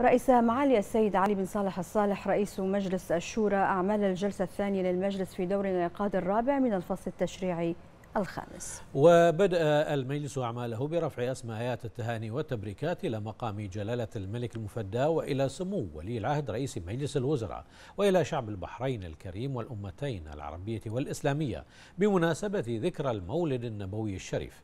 رئيس معالي السيد علي بن صالح الصالح رئيس مجلس الشورى أعمال الجلسة الثانية للمجلس في دور الإنعقاد الرابع من الفصل التشريعي الخامس وبدأ المجلس أعماله برفع أسماء آيات التهاني والتبريكات إلى مقام جلالة الملك المفدى وإلى سمو ولي العهد رئيس مجلس الوزراء وإلى شعب البحرين الكريم والأمتين العربية والإسلامية بمناسبة ذكرى المولد النبوي الشريف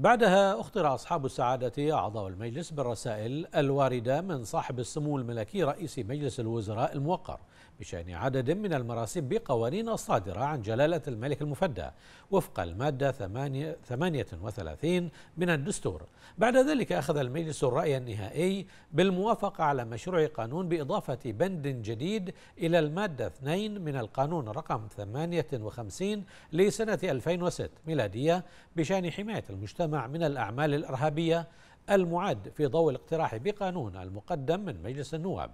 بعدها اخطر أصحاب السعادة أعضاء المجلس بالرسائل الواردة من صاحب السمو الملكي رئيس مجلس الوزراء الموقر بشأن عدد من المراسم بقوانين الصادرة عن جلالة الملك المفدى وفق المادة 38 من الدستور بعد ذلك أخذ المجلس الرأي النهائي بالموافقة على مشروع قانون بإضافة بند جديد إلى المادة 2 من القانون رقم 58 لسنة 2006 ميلادية بشأن حماية المجتمع المجتمع من الأعمال الإرهابية المعد في ضوء الاقتراح بقانون المقدم من مجلس النواب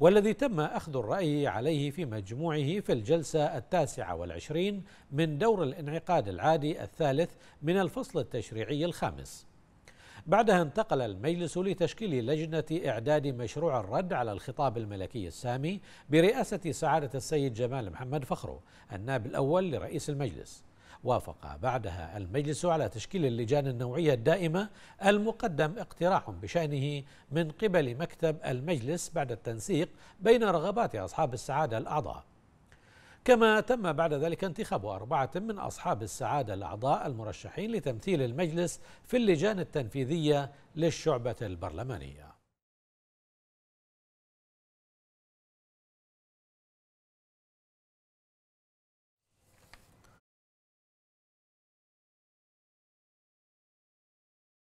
والذي تم أخذ الرأي عليه في مجموعه في الجلسة التاسعة والعشرين من دور الانعقاد العادي الثالث من الفصل التشريعي الخامس بعدها انتقل المجلس لتشكيل لجنة إعداد مشروع الرد على الخطاب الملكي السامي برئاسة سعادة السيد جمال محمد فخرو النائب الأول لرئيس المجلس وافق بعدها المجلس على تشكيل اللجان النوعية الدائمة المقدم اقتراح بشأنه من قبل مكتب المجلس بعد التنسيق بين رغبات أصحاب السعادة الأعضاء كما تم بعد ذلك انتخاب أربعة من أصحاب السعادة الأعضاء المرشحين لتمثيل المجلس في اللجان التنفيذية للشعبة البرلمانية